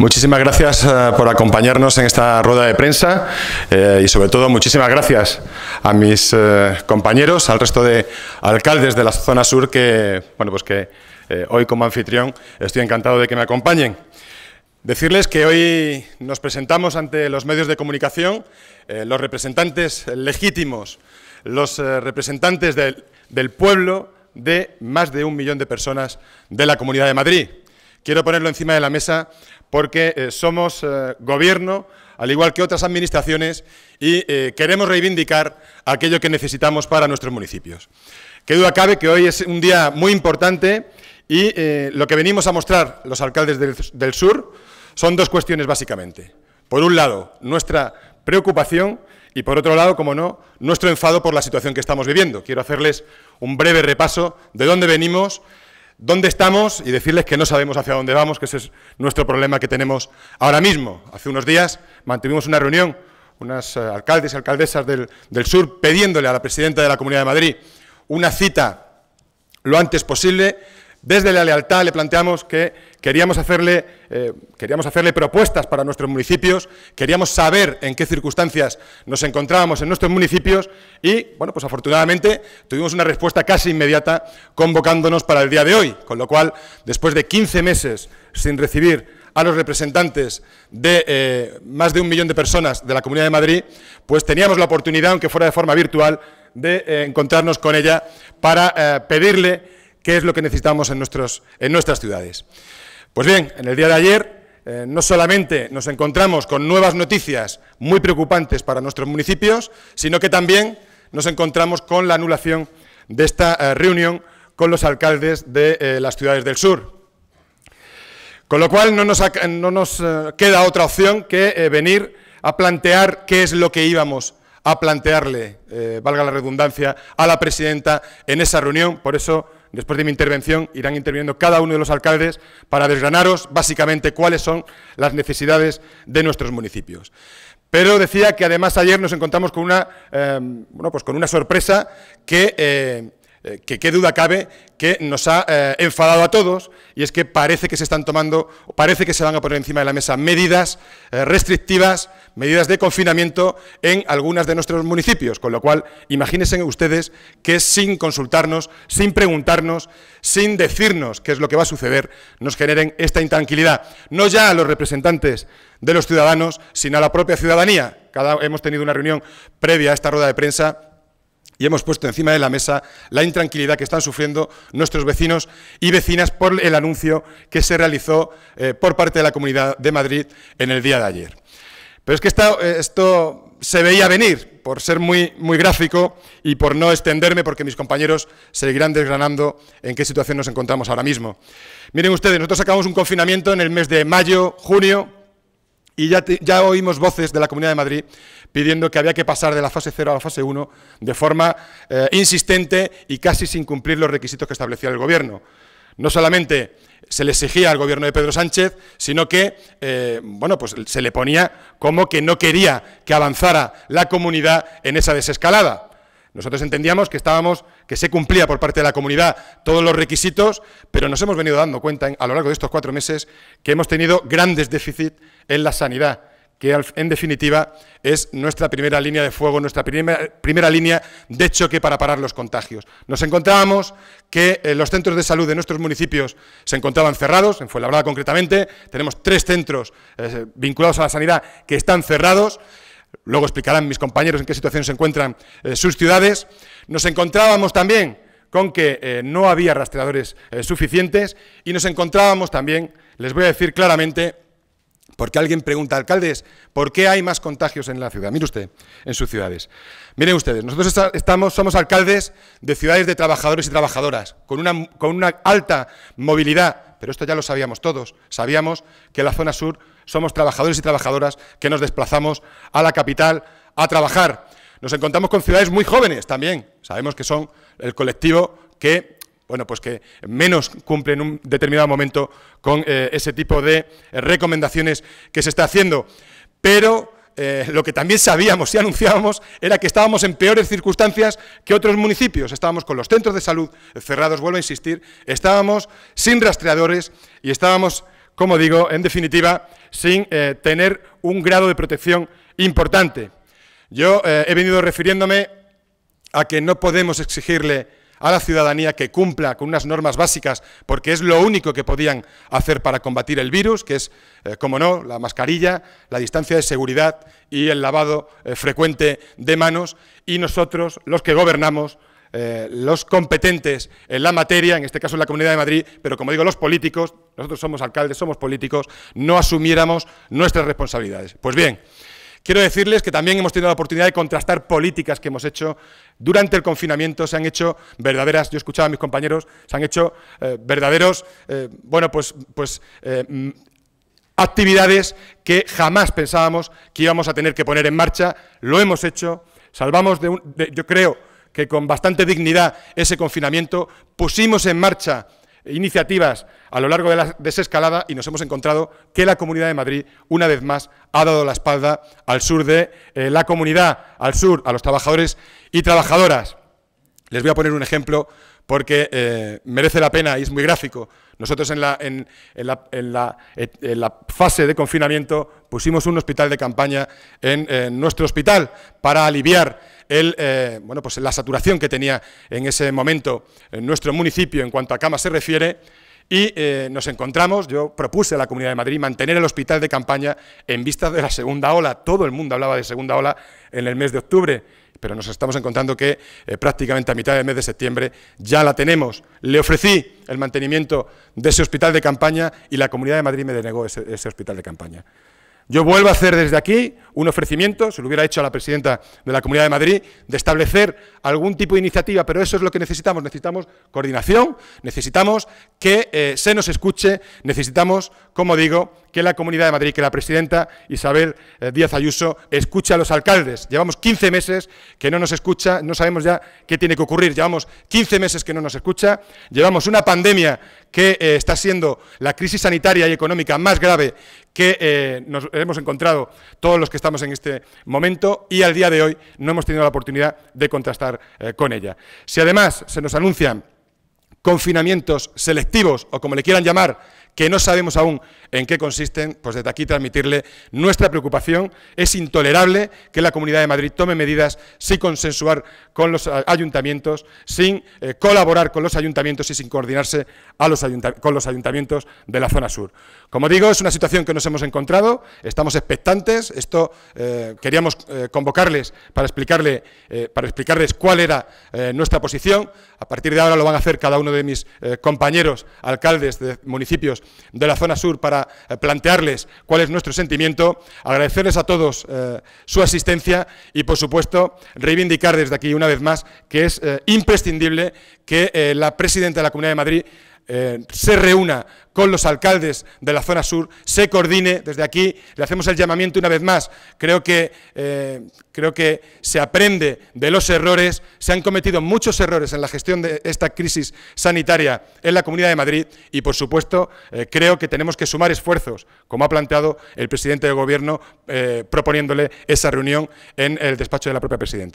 Muchísimas gracias eh, por acompañarnos en esta rueda de prensa eh, y sobre todo muchísimas gracias a mis eh, compañeros, al resto de alcaldes de la zona sur que, bueno, pues que hoy como anfitrión estoy encantado de que me acompañen. Decirles que hoy nos presentamos ante los medios de comunicación los representantes legítimos, los representantes del, del pueblo de más de un millón de personas de la Comunidad de Madrid. Quiero ponerlo encima de la mesa porque eh, somos eh, gobierno, al igual que otras administraciones, y eh, queremos reivindicar aquello que necesitamos para nuestros municipios. Qué duda cabe que hoy es un día muy importante y lo que venimos a mostrar los alcaldes del, del sur son dos cuestiones básicamente. Por un lado, nuestra preocupación y por otro lado, como no, nuestro enfado por la situación que estamos viviendo. Quiero hacerles un breve repaso de dónde venimos dónde estamos y decirles que no sabemos hacia dónde vamos, que ese es nuestro problema que tenemos ahora mismo. Hace unos días mantuvimos una reunión, unas eh, alcaldes y alcaldesas del, del sur, pidiéndole a la presidenta de la Comunidad de Madrid una cita lo antes posible desde la lealtad le planteamos que queríamos hacerle, eh, queríamos hacerle propuestas para nuestros municipios, queríamos saber en qué circunstancias nos encontrábamos en nuestros municipios y, bueno, pues afortunadamente tuvimos una respuesta casi inmediata convocándonos para el día de hoy, con lo cual, después de 15 meses sin recibir a los representantes de eh, más de un millón de personas de la Comunidad de Madrid, pues teníamos la oportunidad, aunque fuera de forma virtual, de eh, encontrarnos con ella para pedirle qué es lo que necesitamos en, nuestros, en nuestras ciudades. Pues bien, en el día de ayer eh, no solamente nos encontramos con nuevas noticias muy preocupantes para nuestros municipios, sino que también nos encontramos con la anulación de esta eh, reunión con los alcaldes de eh, las ciudades del sur. Con lo cual no nos, no nos queda otra opción que venir a plantear qué es lo que íbamos a plantearle, valga la redundancia, a la presidenta en esa reunión. Por eso después de mi intervención, irán interviniendo cada uno de los alcaldes para desgranaros básicamente cuáles son las necesidades de nuestros municipios. Pero decía que además ayer nos encontramos con una, eh, bueno, pues con una sorpresa que eh, eh, que qué duda cabe que nos ha eh, enfadado a todos, y es que parece que se están tomando, parece que se van a poner encima de la mesa medidas eh, restrictivas, medidas de confinamiento en algunos de nuestros municipios, con lo cual imagínense ustedes que sin consultarnos, sin preguntarnos, sin decirnos qué es lo que va a suceder, nos generen esta intranquilidad, no ya a los representantes de los ciudadanos, sino a la propia ciudadanía. hemos tenido una reunión previa a esta rueda de prensa y hemos puesto encima de la mesa la intranquilidad que están sufriendo nuestros vecinos y vecinas por el anuncio que se realizó eh, por parte de la Comunidad de Madrid en el día de ayer. Pero es que eh, esto se veía venir, por ser muy, muy gráfico y por no extenderme, porque mis compañeros seguirán desgranando en qué situación nos encontramos ahora mismo. Miren ustedes, nosotros sacamos un confinamiento en el mes de mayo, junio, y ya, oímos voces de la Comunidad de Madrid pidiendo que había que pasar de la fase 0 a la fase 1 de forma eh, insistente y casi sin cumplir los requisitos que establecía el Gobierno. No solamente se le exigía al gobierno de Pedro Sánchez, sino que eh, bueno, pues se le ponía como que no quería que avanzara la comunidad en esa desescalada. Nosotros entendíamos que estábamos, que se cumplía por parte de la comunidad todos los requisitos, pero nos hemos venido dando cuenta a lo largo de estos cuatro meses que hemos tenido grandes déficits en la sanidad, que en definitiva es nuestra primera línea de fuego, nuestra primera, línea de choque para parar los contagios. Nos encontrábamos que eh, los centros de salud de nuestros municipios se encontraban cerrados, en Fuenlabrada concretamente, tenemos tres centros eh, vinculados a la sanidad que están cerrados Luego explicarán mis compañeros en qué situación se encuentran eh, sus ciudades. Nos encontrábamos también con que eh, no había rastreadores eh, suficientes y nos encontrábamos también, les voy a decir claramente, porque alguien pregunta, alcaldes, ¿por qué hay más contagios en la ciudad? Mire usted, en sus ciudades. Miren ustedes, nosotros estamos, somos alcaldes de ciudades de trabajadores y trabajadoras, con una, con una alta movilidad pero esto ya lo sabíamos todos. Sabíamos que en la zona sur somos trabajadores y trabajadoras que nos desplazamos a la capital a trabajar. Nos encontramos con ciudades muy jóvenes también. Sabemos que son el colectivo que bueno, pues que menos cumple en un determinado momento con eh, ese tipo de eh, recomendaciones que se está haciendo. Pero eh, lo que también sabíamos y anunciábamos era que estábamos en peores circunstancias que otros municipios. Estábamos con los centros de salud cerrados, vuelvo a insistir, estábamos sin rastreadores y estábamos, como digo, en definitiva, sin eh, tener un grado de protección importante. Yo eh, he venido refiriéndome a que no podemos exigirle a la ciudadanía que cumpla con unas normas básicas, porque es lo único que podían hacer para combatir el virus, que es, eh, como no, la mascarilla, la distancia de seguridad y el lavado eh, frecuente de manos. Y nosotros, los que gobernamos, eh, los competentes en la materia, en este caso en la Comunidad de Madrid, pero como digo, los políticos, nosotros somos alcaldes, somos políticos, no asumiéramos nuestras responsabilidades. Pues bien, Quiero decirles que también hemos tenido la oportunidad de contrastar políticas que hemos hecho durante el confinamiento. Se han hecho verdaderas, yo escuchaba a mis compañeros, se han hecho eh, verdaderos, eh, bueno, pues, pues eh, mm, actividades que jamás pensábamos que íbamos a tener que poner en marcha. Lo hemos hecho, salvamos yo creo que con bastante dignidad ese confinamiento, pusimos en marcha iniciativas a lo largo de la desescalada y nos hemos encontrado que la Comunidad de Madrid, una vez más, ha dado la espalda al sur de eh, la comunidad, al sur, a los trabajadores y trabajadoras. Les voy a poner un ejemplo porque eh, merece la pena y es muy gráfico. Nosotros en la, fase de confinamiento pusimos un hospital de campaña en, eh, nuestro hospital para aliviar eh, pues la saturación que tenía en ese momento en nuestro municipio en cuanto a camas se refiere. Y nos encontramos, yo propuse a la Comunidad de Madrid mantener el hospital de campaña en vista de la segunda ola. Todo el mundo hablaba de segunda ola en el mes de octubre pero nos estamos encontrando que eh, prácticamente a mitad del mes de septiembre ya la tenemos. Le ofrecí el mantenimiento de ese hospital de campaña y la Comunidad de Madrid me denegó ese hospital de campaña. Yo vuelvo a hacer desde aquí un ofrecimiento, se lo hubiera hecho a la presidenta de la Comunidad de Madrid, de establecer algún tipo de iniciativa, pero eso es lo que necesitamos. Necesitamos coordinación, necesitamos que eh, se nos escuche, necesitamos, como digo, que la Comunidad de Madrid, que la presidenta Isabel eh, Díaz Ayuso escuche a los alcaldes. Llevamos 15 meses que no nos escucha, no sabemos ya qué tiene que ocurrir. Llevamos 15 meses que no nos escucha, llevamos una pandemia que eh, está siendo la crisis sanitaria y económica más grave que eh, nos hemos encontrado todos los que estamos en este momento y al día de hoy no hemos tenido la oportunidad de contrastar eh, con ella. Si además se nos anuncian confinamientos selectivos o como le quieran llamar, que no sabemos aún en qué consisten, pues desde aquí transmitirle nuestra preocupación. Es intolerable que la Comunidad de Madrid tome medidas sin consensuar con los eh, ayuntamientos, sin eh, colaborar con los ayuntamientos y sin coordinarse con los ayuntamientos de la zona sur. Como digo, es una situación que nos hemos encontrado, estamos expectantes, esto eh, queríamos convocarles para, explicarle, para explicarles cuál era nuestra posición. A partir de ahora lo van a hacer cada uno de mis compañeros alcaldes de municipios de la zona sur para eh, plantearles cuál es nuestro sentimiento, agradecerles a todos eh, su asistencia y, por supuesto, reivindicar desde aquí una vez más que es eh, imprescindible que la presidenta de la Comunidad de Madrid eh, se reúna con los alcaldes de la zona sur, se coordine desde aquí, le hacemos el llamamiento una vez más. Creo que, eh, creo que se aprende de los errores, se han cometido muchos errores en la gestión de esta crisis sanitaria en la Comunidad de Madrid y, por supuesto, eh, creo que tenemos que sumar esfuerzos, como ha planteado el presidente del Gobierno proponiéndole esa reunión en el despacho de la propia presidenta.